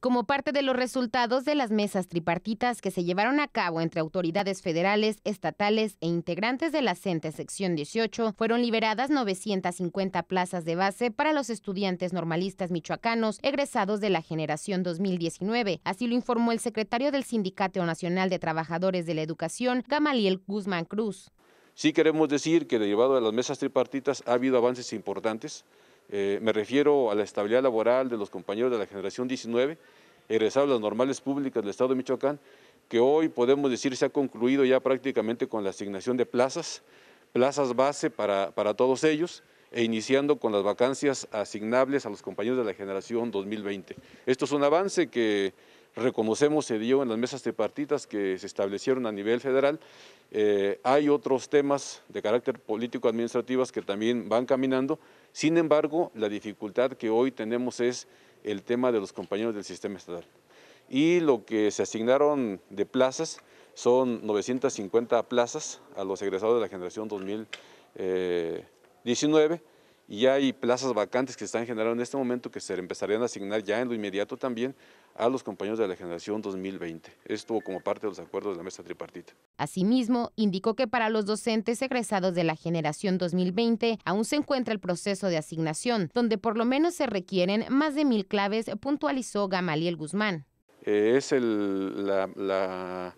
Como parte de los resultados de las mesas tripartitas que se llevaron a cabo entre autoridades federales, estatales e integrantes de la CENTE sección 18, fueron liberadas 950 plazas de base para los estudiantes normalistas michoacanos egresados de la generación 2019. Así lo informó el secretario del Sindicato Nacional de Trabajadores de la Educación, Gamaliel Guzmán Cruz. Sí queremos decir que llevado de las mesas tripartitas ha habido avances importantes eh, me refiero a la estabilidad laboral de los compañeros de la generación 19, egresados a las normales públicas del Estado de Michoacán, que hoy podemos decir se ha concluido ya prácticamente con la asignación de plazas, plazas base para, para todos ellos e iniciando con las vacancias asignables a los compañeros de la generación 2020. Esto es un avance que reconocemos se dio en las mesas de tripartitas que se establecieron a nivel federal. Eh, hay otros temas de carácter político-administrativas que también van caminando. Sin embargo, la dificultad que hoy tenemos es el tema de los compañeros del sistema estatal. Y lo que se asignaron de plazas son 950 plazas a los egresados de la generación 2019 eh, y hay plazas vacantes que se están generando en este momento que se empezarían a asignar ya en lo inmediato también a los compañeros de la generación 2020. Esto como parte de los acuerdos de la mesa tripartita. Asimismo, indicó que para los docentes egresados de la generación 2020 aún se encuentra el proceso de asignación, donde por lo menos se requieren más de mil claves, puntualizó Gamaliel Guzmán. Eh, es el, la,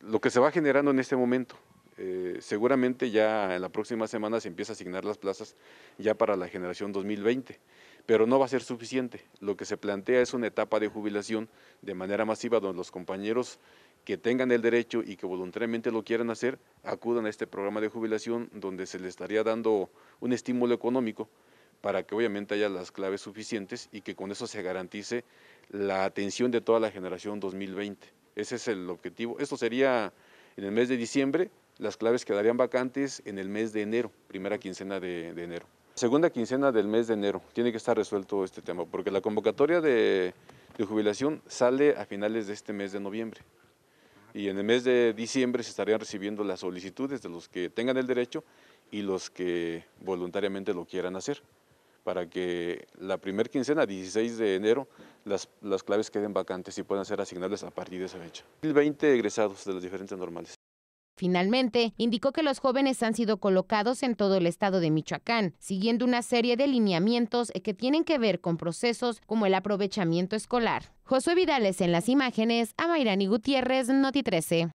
lo que se va generando en este momento. Eh, seguramente ya en la próxima semana se empieza a asignar las plazas ya para la generación 2020 pero no va a ser suficiente. Lo que se plantea es una etapa de jubilación de manera masiva donde los compañeros que tengan el derecho y que voluntariamente lo quieran hacer, acudan a este programa de jubilación donde se les estaría dando un estímulo económico para que obviamente haya las claves suficientes y que con eso se garantice la atención de toda la generación 2020. Ese es el objetivo. Esto sería en el mes de diciembre, las claves quedarían vacantes en el mes de enero, primera quincena de, de enero. Segunda quincena del mes de enero tiene que estar resuelto este tema, porque la convocatoria de, jubilación sale a finales de este mes de noviembre. Y en el mes de diciembre se estarían recibiendo las solicitudes de los que tengan el derecho y los que voluntariamente lo quieran hacer para que la primera quincena, 16 de enero, las, claves queden vacantes y puedan ser asignables a partir de esa fecha. 20 egresados de las diferentes normales. Finalmente, indicó que los jóvenes han sido colocados en todo el estado de Michoacán, siguiendo una serie de lineamientos que tienen que ver con procesos como el aprovechamiento escolar. José Vidales en las imágenes, Amairani Gutiérrez, Noti 13.